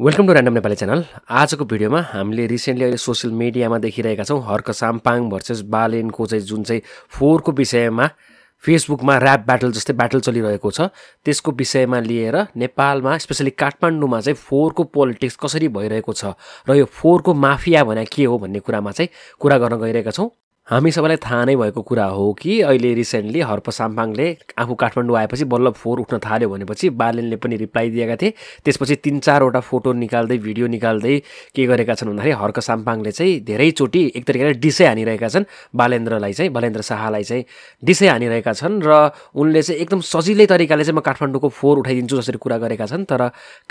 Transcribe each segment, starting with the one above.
welcome to random Nepali channel आजको भिडियोमा हामीले रिसेन्टली अहिले सोसियल मिडियामा देखिरहेका छौँ हर्क साम्पाङ भर्सेस बालेनको चाहिँ जुन चाहिँ फोहोरको विषयमा फेसबुकमा ऱ्याप ब्याटल जस्तै ब्याटल चलिरहेको छ त्यसको विषयमा लिएर नेपालमा स्पेसली काठमाडौँमा चाहिँ फोहोरको पोलिटिक्स कसरी भइरहेको छ र यो फोहोरको माफिया भने के हो भन्ने कुरामा चाहिँ कुरा गर्न गइरहेका छौँ हामी सबैलाई थाहा नै भएको कुरा हो कि अहिले रिसेन्टली हर्प साम्पाङले आफू काठमाडौँ आएपछि बल्ल फोहोर उठ्न थाल्यो भनेपछि बालेनले पनि रिप्लाई दिएका थिए त्यसपछि तिन चारवटा फोटो निकाल्दै भिडियो निकाल्दै के गरेका छन् भन्दाखेरि हर्क साम्पाङले चाहिँ धेरैचोटि एक तरिकाले डिसै हानिरहेका छन् बालेन्द्रलाई चाहिँ बालेन्द्र शाहलाई चाहिँ डिसै हानिरहेका छन् र उनले चाहिँ एकदम सजिलै तरिकाले चाहिँ म काठमाडौँको फोहोर उठाइदिन्छु जसरी कुरा गरेका छन् तर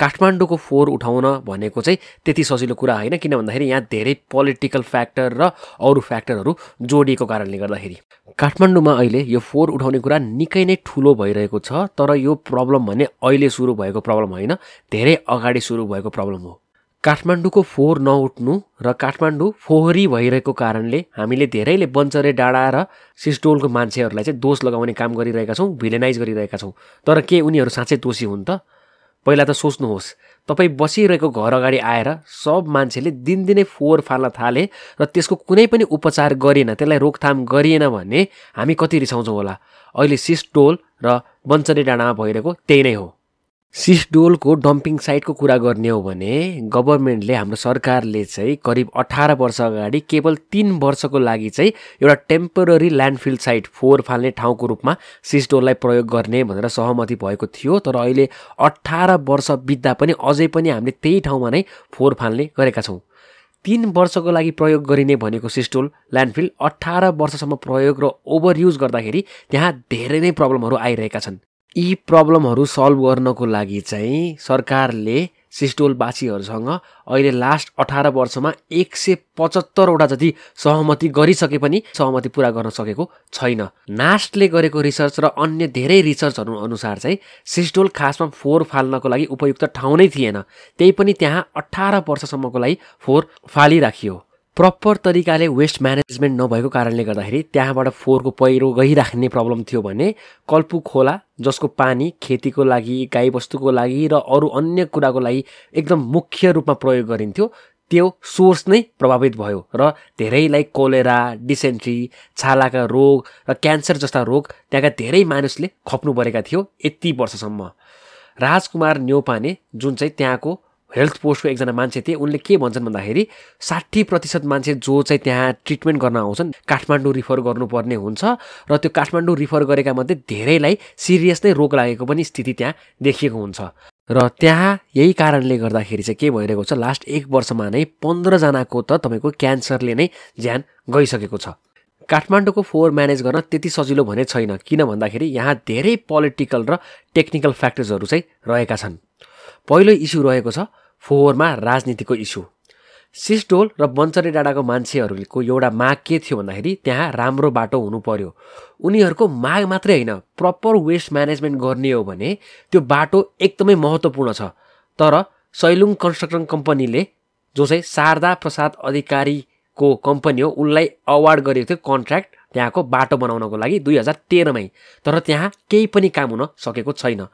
काठमाडौँको फोहोर उठाउन भनेको चाहिँ त्यति सजिलो कुरा होइन किन भन्दाखेरि यहाँ धेरै पोलिटिकल फ्याक्टर र अरू फ्याक्टरहरू जोडिएको कारणले गर्दाखेरि काठमाडौँमा अहिले यो फोहोर उठाउने कुरा निकै नै ठुलो भइरहेको छ तर यो प्रब्लम भने अहिले सुरु भएको प्रब्लम होइन धेरै अगाडि सुरु भएको प्रब्लम हो काठमाडौँको फोहोर नउठ्नु र काठमाडौँ फोहोरी भइरहेको कारणले हामीले धेरैले बन्चरे डाँडा र सिस्टोलको मान्छेहरूलाई चाहिँ दोष लगाउने काम गरिरहेका छौँ भिलेनाइज गरिरहेका छौँ तर के उनीहरू साँच्चै दोषी हुन् त पहिला त सोच्नुहोस् तपाईँ बसिरहेको घर अगाडि आएर सब मान्छेले दिनदिनै फोहोर फाल्न थाले र त्यसको कुनै पनि उपचार गरिएन त्यसलाई रोकथाम गरिएन भने हामी कति रिसाउँछौँ होला अहिले सिस्टोल र बन्चरी डाँडामा भइरहेको त्यही नै हो सिसडोलको डम्पिङ साइटको कुरा गर्ने हो भने गभर्मेन्टले हाम्रो सरकारले चाहिँ करिब अठार वर्ष अगाडि केवल तिन वर्षको लागि चाहिँ एउटा टेम्पोररी ल्यान्डफिल्ड साइट फोहोर फाल्ने ठाउँको रूपमा सिसडोललाई प्रयोग गर्ने भनेर सहमति भएको थियो तर अहिले अठार वर्ष बित्दा पनि अझै पनि हामीले त्यही ठाउँमा नै फोहोर फाल्ने गरेका छौँ तिन वर्षको लागि प्रयोग गरिने भनेको सिस्टोल ल्यान्डफिल अठार वर्षसम्म प्रयोग र ओभर युज गर्दाखेरि त्यहाँ धेरै नै प्रब्लमहरू आइरहेका छन् यी प्रब्लमहरू सल्भ गर्नको लागि चाहिँ सरकारले सिस्टोलवासीहरूसँग अहिले लास्ट अठार वर्षमा एक सय पचहत्तरवटा जति सहमति गरिसके पनि सहमति पुरा गर्न सकेको छैन नास्टले गरेको रिसर्च र अन्य धेरै रिसर्चहरू अनुसार चाहिँ सिस्टोल खासमा फोहोर फाल्नको लागि उपयुक्त ठाउँ नै थिएन त्यही पनि त्यहाँ अठार वर्षसम्मको लागि फोहोर फालिराखियो प्रपर तरिकाले वेस्ट म्यानेजमेन्ट नभएको कारणले गर्दाखेरि त्यहाँबाट फोहोरको पहिरो गइराख्ने प्रब्लम थियो भने कल्पु खोला जसको पानी खेतीको लागि गाईबस्तुको लागि र अरू अन्य कुराको लागि एकदम मुख्य रूपमा प्रयोग गरिन्थ्यो त्यो सोर्स नै प्रभावित भयो र धेरैलाई कोलेरा डिसेन्ट्री छालाका रोग र क्यान्सर जस्ता रोग त्यहाँका धेरै मानिसले खप्नु परेका थियो यति वर्षसम्म राजकुमार न्यौपाने जुन चाहिँ त्यहाँको हेल्थ पोस्टको एकजना मान्छे थिए उनले के भन्छन् भन्दाखेरि साठी प्रतिशत मान्छे जो चाहिँ त्यहाँ ट्रिटमेन्ट गर्न आउँछन् काठमाडौँ रिफर गर्नुपर्ने हुन्छ र त्यो काठमाडौँ रिफर गरेका मध्ये धेरैलाई सिरियस नै रोग लागेको पनि स्थिति त्यहाँ देखिएको हुन्छ र त्यहाँ यही कारणले गर्दाखेरि चाहिँ के भइरहेको छ लास्ट एक वर्षमा नै पन्ध्रजनाको त तपाईँको क्यान्सरले नै ज्यान गइसकेको छ काठमाडौँको फोहोर म्यानेज गर्न त्यति सजिलो भने छैन किन भन्दाखेरि यहाँ धेरै पोलिटिकल र टेक्निकल फ्याक्टर्सहरू चाहिँ रहेका छन् पहिलो इस्यु रहेको छ फोहोरमा राजनीतिको इस्यु सिस्टोल र बन्चरी डाँडाको मान्छेहरूको एउटा माग के थियो भन्दाखेरि त्यहाँ राम्रो बाटो हुनु पर्यो उनीहरूको माग मात्रै होइन प्रपर वेस्ट म्यानेजमेन्ट गर्ने हो भने त्यो बाटो एकदमै महत्त्वपूर्ण छ तर सैलुङ कन्स्ट्रक्सन कम्पनीले जो चाहिँ शारदा प्रसाद अधिकारीको कम्पनी हो उनलाई अवार्ड गरेको थियो कन्ट्र्याक्ट त्यहाँको बाटो बनाउनको लागि दुई हजार तेह्रमै तर त्यहाँ केही पनि काम हुन सकेको छैन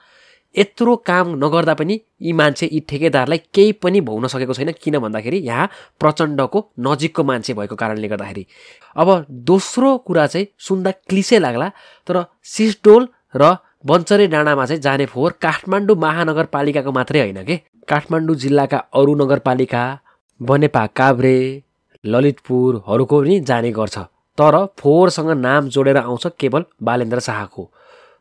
यत्रो काम नगर्दा पनि यी मान्छे यी ठेकेदारलाई केही पनि भोग्न सकेको छैन किन भन्दाखेरि यहाँ प्रचण्डको नजिकको मान्छे भएको कारणले गर्दाखेरि अब दोस्रो कुरा चाहिँ सुन्दा क्लिसे लाग्ला तर सिस्टोल र बन्चरे डाँडामा चाहिँ जाने फोहोर काठमाडौँ महानगरपालिकाको मात्रै होइन कि काठमाडौँ जिल्लाका अरू नगरपालिका बनेपा काभ्रे ललितपुरहरूको पनि जाने गर्छ तर फोहोरसँग नाम जोडेर आउँछ केवल बालेन्द्र शाहको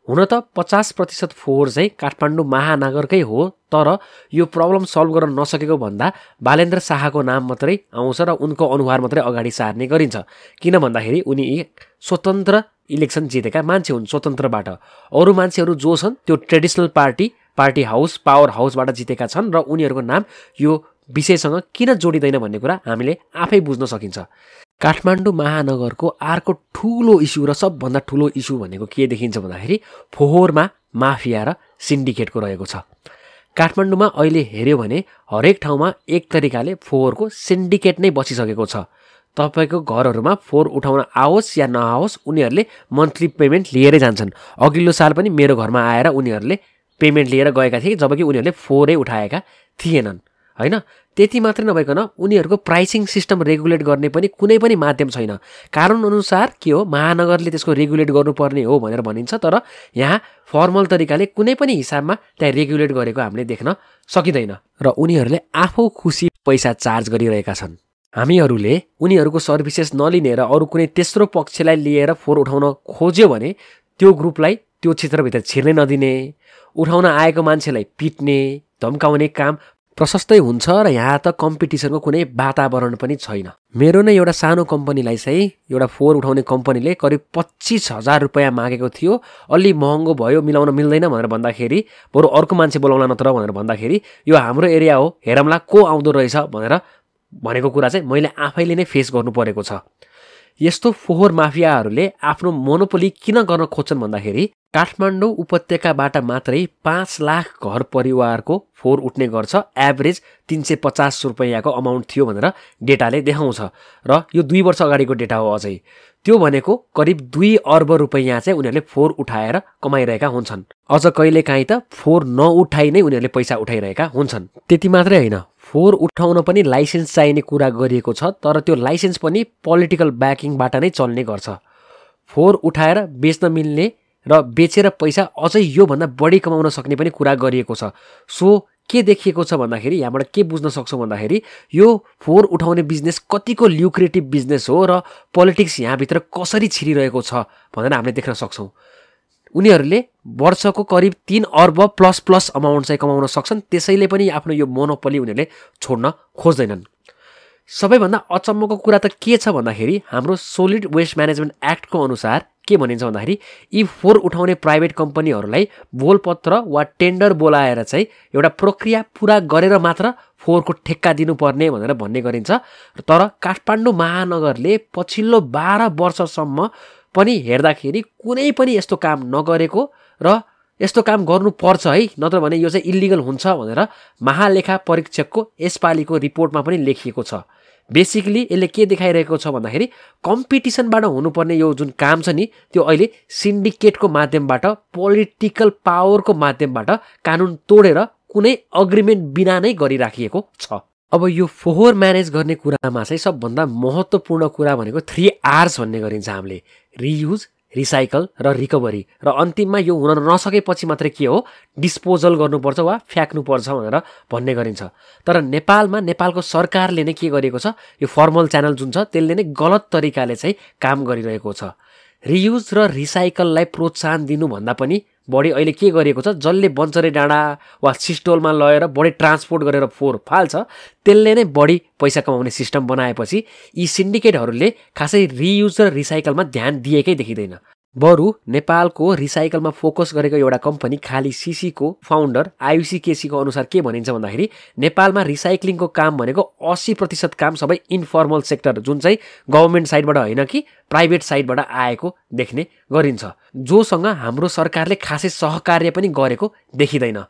हुन त पचास प्रतिशत फोहोर चाहिँ काठमाडौँ महानगरकै हो तर यो प्रब्लम सल्भ गर्न नसकेको भन्दा बालेन्द्र शाहको नाम मात्रै आउँछ र उनको अनुहार मात्रै अगाडि सार्ने गरिन्छ किन भन्दाखेरि उनी स्वतन्त्र इलेक्सन जितेका मान्छे हुन् स्वतन्त्रबाट अरू मान्छेहरू जो छन् त्यो traditional party party house power हाउसबाट जितेका छन् र उनीहरूको नाम यो विषयसँग किन जोडिँदैन भन्ने कुरा हामीले आफै बुझ्न सकिन्छ काठमाडौँ महानगरको अर्को ठुलो इस्यु र सबभन्दा ठुलो इस्यु भनेको के देखिन्छ भन्दाखेरि फोहोरमा माफिया र सिन्डिकेटको रहेको छ काठमाडौँमा अहिले हेऱ्यो भने हरेक ठाउँमा एक तरिकाले फोहोरको सिन्डिकेट नै बसिसकेको छ तपाईँको घरहरूमा फोहोर उठाउन आओस् या नआओस् उनीहरूले मन्थली पेमेन्ट लिएरै जान्छन् अघिल्लो साल पनि मेरो घरमा आएर उनीहरूले पेमेन्ट लिएर गएका थिए जबकि उनीहरूले फोहोरै उठाएका थिएनन् होइन त्यति मात्र नभइकन उनीहरूको प्राइसिङ सिस्टम रेगुलेट गर्ने पनि कुनै पनि माध्यम छैन अनुसार के हो महानगरले त्यसको रेगुलेट गर्नुपर्ने हो भनेर भनिन्छ तर यहाँ फर्मल तरिकाले कुनै पनि हिसाबमा त्यहाँ रेगुलेट गरेको हामीले देख्न सकिँदैन र उनीहरूले आफू खुसी पैसा चार्ज गरिरहेका छन् हामीहरूले उनीहरूको सर्भिसेस नलिने र अरू कुनै तेस्रो पक्षलाई लिएर फोहोर उठाउन खोज्यो भने त्यो ग्रुपलाई त्यो क्षेत्रभित्र छिर्नै नदिने उठाउन आएको मान्छेलाई पिट्ने धम्काउने काम प्रशस्तै हुन्छ र यहाँ त कम्पिटिसनको कुनै वातावरण पनि छैन मेरो नै एउटा सानो कम्पनीलाई चाहिँ एउटा फोहोर उठाउने कम्पनीले करिब पच्चिस हजार रुपियाँ मागेको थियो अलि महँगो भयो मिलाउन मिल्दैन भनेर भन्दाखेरि बरु अर्को मान्छे बोलाउला नत्र भनेर भन्दाखेरि यो हाम्रो एरिया हो हेरमला को आउँदो रहेछ भनेर भनेको कुरा चाहिँ मैले आफैले नै फेस गर्नु परेको छ यस्तो फोहोर माफियाहरूले आफ्नो मोनोपोली किन गर्न खोज्छन् भन्दाखेरि काठमाडौँ उपत्यकाबाट मात्रै पाँच लाख घर परिवारको फोहोर उठ्ने गर्छ एभरेज तिन सय पचास रुपियाँको अमाउन्ट थियो भनेर डेटाले देखाउँछ र यो दुई वर्ष अगाडिको डेटा हो अझै त्यो भनेको करिब दुई अर्ब रुपैयाँ चाहिँ उनीहरूले फोहोर उठाएर कमाइरहेका हुन्छन् अझ कहिलेकाहीँ त फोहोर नउठाइ नै उनीहरूले पैसा उठाइरहेका हुन्छन् त्यति मात्रै होइन फोहोर उठाउन पनि लाइसेन्स चाहिने कुरा गरिएको छ तर त्यो लाइसेन्स पनि पोलिटिकल ब्याकिङबाट नै चल्ने गर्छ फोहोर उठाएर बेच्न मिल्ने र बेचेर पैसा अझै योभन्दा बढी कमाउन सक्ने पनि कुरा गरिएको छ सो के देखिएको छ भन्दाखेरि यहाँबाट के बुझ्न सक्छौँ भन्दाखेरि यो फोहोर उठाउने बिजनेस कतिको ल्युक्रेटिभ बिजनेस हो र पोलिटिक्स यहाँभित्र कसरी छिरिरहेको छ भनेर हामीले देख्न सक्छौँ उनीहरूले वर्षको करिब तिन अर्ब प्लस प्लस अमाउन्ट चाहिँ कमाउन सक्छन् त्यसैले पनि आफ्नो यो मोनोपली उनीहरूले छोड्न खोज्दैनन् सबैभन्दा अचम्मको कुरा त के छ भन्दाखेरि हाम्रो सोलिड वेस्ट म्यानेजमेन्ट एक्टको अनुसार के भनिन्छ भन्दाखेरि यी फोहोर उठाउने प्राइभेट कम्पनीहरूलाई बोलपत्र वा टेन्डर बोलाएर चाहिँ एउटा प्रक्रिया पुरा गरेर मात्र फोहोरको ठेक्का दिनुपर्ने भनेर भन्ने गरिन्छ तर काठमाडौँ महानगरले पछिल्लो बाह्र वर्षसम्म पनि हेर्दाखेरि कुनै पनि यस्तो काम नगरेको र यस्तो काम गर्नुपर्छ है नत्र भने यो चाहिँ इलिगल हुन्छ भनेर महालेखा परीक्षकको यसपालिको रिपोर्टमा पनि लेखिएको छ बेसिकली यसले के देखाइरहेको छ भन्दाखेरि कम्पिटिसनबाट हुनुपर्ने यो जुन काम छ नि त्यो अहिले सिन्डिकेटको माध्यमबाट पोलिटिकल पावरको माध्यमबाट कानुन तोडेर कुनै अग्रिमेन्ट बिना नै गरिराखिएको छ अब यो फोहोर म्यानेज गर्ने कुरामा चाहिँ सबभन्दा महत्त्वपूर्ण कुरा भनेको थ्री आर्स भन्ने गरिन्छ हामीले रियुज रिसाइकल र रिकभरी र अन्तिममा यो हुन नसकेपछि मात्रै के हो डिस्पोजल गर्नुपर्छ वा फ्याँक्नुपर्छ भनेर भन्ने गरिन्छ तर नेपालमा नेपालको सरकारले नै के गरेको छ यो फर्मल च्यानल जुन छ त्यसले नै गलत तरिकाले चाहिँ काम गरिरहेको छ रियुज र रिसाइकललाई प्रोत्साहन दिनुभन्दा पनि बढी अहिले के गरिएको छ जसले बन्चरे डाँडा वा सिस्टोलमा लगेर बढी ट्रान्सपोर्ट गरेर फोहोर फाल्छ त्यसले नै बढी पैसा कमाउने सिस्टम बनाएपछि यी सिन्डिकेटहरूले खासै रियुज र रिसाइकलमा ध्यान दिएकै देखिँदैन बरु नेपालको रिसाइकलमा फोकस गरेको एउटा कम्पनी खाली सिसीको फाउन्डर आयुसी केसीको अनुसार के भनिन्छ भन्दाखेरि नेपालमा रिसाइक्लिङको काम भनेको असी प्रतिशत काम सबै इन्फर्मल सेक्टर जुन चाहिँ गभर्मेन्ट साइडबाट होइन कि प्राइभेट साइडबाट आएको देख्ने गरिन्छ जोसँग हाम्रो सरकारले खासै सहकार्य पनि गरेको देखिँदैन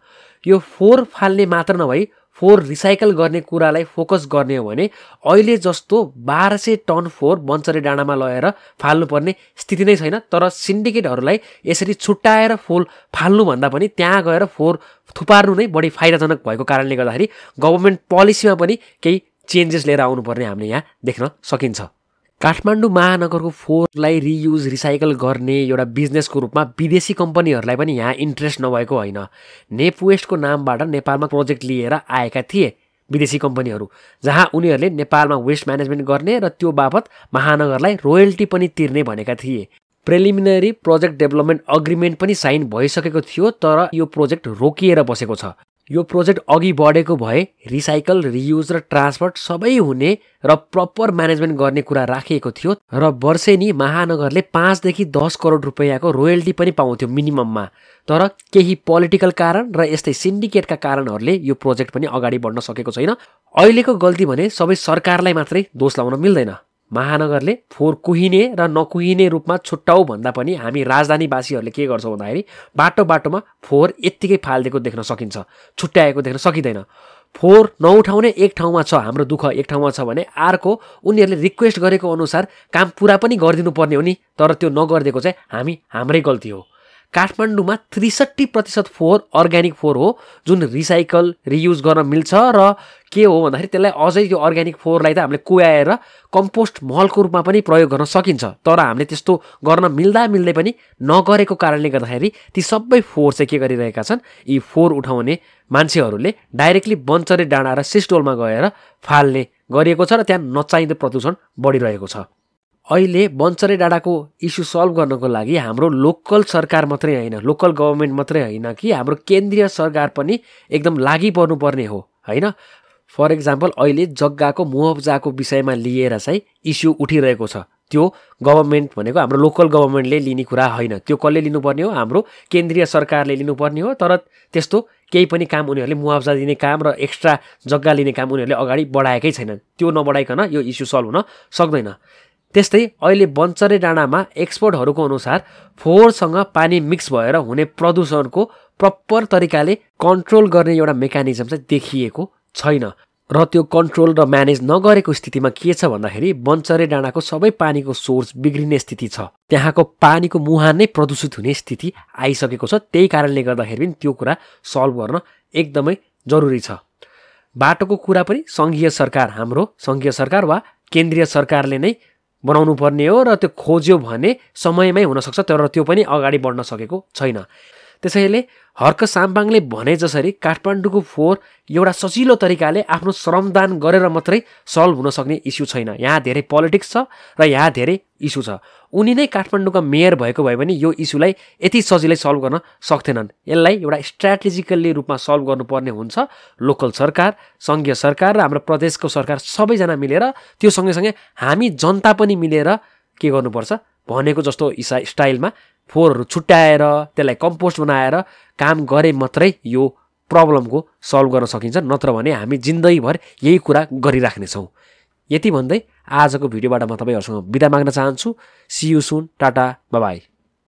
यो फोहोर फाल्ने मात्र नभई फोहोर रिसाइकल गर्ने कुरालाई फोकस गर्ने हो भने अहिले जस्तो बाह्र सय टन फोहोर बन्चरे डाँडामा लगेर फाल्नुपर्ने स्थिति नै छैन तर सिन्डिकेटहरूलाई यसरी छुट्टाएर फोहोर फाल्नुभन्दा पनि त्यहाँ गएर फोहोर थुपार्नु नै बढी फाइदाजनक भएको कारणले गर्दाखेरि गभर्मेन्ट पोलिसीमा पनि केही चेन्जेस लिएर आउनुपर्ने हामीले यहाँ देख्न सकिन्छ काठमाडौँ महानगरको फोहोरलाई रियुज रिसाइकल गर्ने एउटा बिजनेसको रूपमा विदेशी कम्पनीहरूलाई पनि यहाँ इन्ट्रेस्ट नभएको होइन नेपवेस्टको नामबाट नेपालमा प्रोजेक्ट लिएर आएका थिए विदेशी कम्पनीहरू जहाँ उनीहरूले नेपालमा वेस्ट म्यानेजमेन्ट गर्ने र त्यो बापत महानगरलाई रोयल्टी पनि तिर्ने भनेका थिए प्रेलिमिनरी प्रोजेक्ट डेभलपमेन्ट अग्रिमेन्ट पनि साइन भइसकेको थियो तर यो प्रोजेक्ट रोकिएर बसेको छ यो प्रोजेक्ट अघि बढेको भए रिसाइकल रियुज र ट्रान्सपोर्ट सबै हुने र प्रपर म्यानेजमेन्ट गर्ने कुरा राखिएको थियो र वर्षेनी महानगरले पाँचदेखि दस करोड रुपियाँको रोयल्टी पनि पाउँथ्यो मिनिमममा तर केही पोलिटिकल कारण र यस्तै सिन्डिकेटका कारणहरूले यो प्रोजेक्ट पनि अगाडि बढ्न सकेको छैन अहिलेको गल्ती भने सबै सरकारलाई मात्रै दोष लाउन मिल्दैन महानगरले फोहोर कुहिने र नकुहिने रूपमा छुट्टाउ भन्दा पनि हामी राजधानीवासीहरूले के गर्छौँ भन्दाखेरि बाटो बाटोमा फोहोर यत्तिकै फालिदिएको देख्न सकिन्छ छुट्याएको देख्न सकिँदैन फोहोर नउठाउने एक ठाउँमा छ हाम्रो दुःख एक ठाउँमा छ भने अर्को उनीहरूले रिक्वेस्ट गरेको अनुसार काम पुरा पनि गरिदिनु पर्ने हो नि तर त्यो नगरिदिएको चाहिँ हामी हाम्रै गल्ती हो काठमाडौँमा त्रिसठी प्रतिशत फोहोर अर्ग्यानिक फोहोर हो जुन रिसाइकल रियुज गर्न मिल्छ र के हो भन्दाखेरि त्यसलाई अझै त्यो अर्ग्यानिक फोहोरलाई त हामीले कुहाएर कम्पोस्ट मलको रूपमा पनि प्रयोग गर्न सकिन्छ तर हामीले त्यस्तो गर्न मिल्दा मिल्दै पनि नगरेको कारणले गर्दाखेरि ती सबै फोहोर चाहिँ के गरिरहेका छन् यी फोहोर उठाउने मान्छेहरूले डाइरेक्टली बन्चरे डाँडा र सिस्टोलमा गएर फाल्ने गरिएको छ र त्यहाँ नचाहिँदो प्रदूषण बढिरहेको छ अहिले बन्चरे डाँडाको इस्यु सल्भ गर्नको लागि हाम्रो लोकल सरकार मात्रै होइन लोकल गभर्मेन्ट मात्रै होइन कि हाम्रो केन्द्रीय सरकार पनि एकदम लागि पर्नुपर्ने हो होइन फर इक्जाम्पल अहिले जग्गाको मुआब्जाको विषयमा लिएर चाहिँ इस्यु उठिरहेको छ त्यो गभर्मेन्ट भनेको हाम्रो लोकल गभर्मेन्टले लिने कुरा होइन त्यो कसले लिनुपर्ने हो हाम्रो केन्द्रीय सरकारले लिनुपर्ने हो तर त्यस्तो केही पनि काम उनीहरूले मुआब्जा दिने काम र एक्स्ट्रा जग्गा लिने काम उनीहरूले अगाडि बढाएकै छैनन् त्यो नबढाइकन यो इस्यु सल्भ हुन सक्दैन त्यस्तै अहिले बन्चरे डाँडामा एक्सपर्टहरूको अनुसार फोहोरसँग पानी मिक्स भएर हुने प्रदूषणको प्रपर तरिकाले कन्ट्रोल गर्ने एउटा मेकानिजम चाहिँ देखिएको छैन र त्यो कन्ट्रोल र म्यानेज नगरेको स्थितिमा के छ भन्दाखेरि बन्चरे डाँडाको सबै पानीको सोर्स बिग्रिने स्थिति छ त्यहाँको पानीको मुहान नै प्रदूषित हुने स्थिति आइसकेको छ त्यही कारणले गर्दाखेरि पनि त्यो कुरा सल्भ गर्न एकदमै जरुरी छ बाटोको कुरा पनि सङ्घीय सरकार हाम्रो सङ्घीय सरकार वा केन्द्रीय सरकारले नै बनाउनु पर्ने हो र त्यो खोज्यो भने समयमै हुनसक्छ तर त्यो पनि अगाडि बढ्न सकेको छैन त्यसैले हर्क साम्पाङले भने जसरी काठमाडौँको फोहोर एउटा सजिलो तरिकाले आफ्नो श्रमदान गरेर मात्रै सल्भ हुन सक्ने इस्यु छैन यहाँ धेरै पोलिटिक्स छ र यहाँ धेरै इस्यु छ उनी नै काठमाडौँका मेयर भएको भए पनि यो इस्युलाई यति सजिलै सल्भ गर्न सक्थेनन् यसलाई एउटा स्ट्राटेजिकल्ली रूपमा सल्भ गर्नुपर्ने हुन्छ लोकल सरकार सङ्घीय सरकार र हाम्रो प्रदेशको सरकार सबैजना मिलेर त्यो सँगैसँगै हामी जनता पनि मिलेर के गर्नुपर्छ भनेको जस्तो इसा स्टाइलमा फोहोरहरू छुट्याएर त्यसलाई कम्पोस्ट बनाएर काम गरे मात्रै यो प्रब्लमको सल्भ गर्न सकिन्छ नत्र भने हामी जिन्दगीभर यही कुरा गरिराख्नेछौँ यति भन्दै आजको भिडियोबाट म तपाईँहरूसँग बिदा माग्न चाहन्छु सियु सुन टाटा बाबाई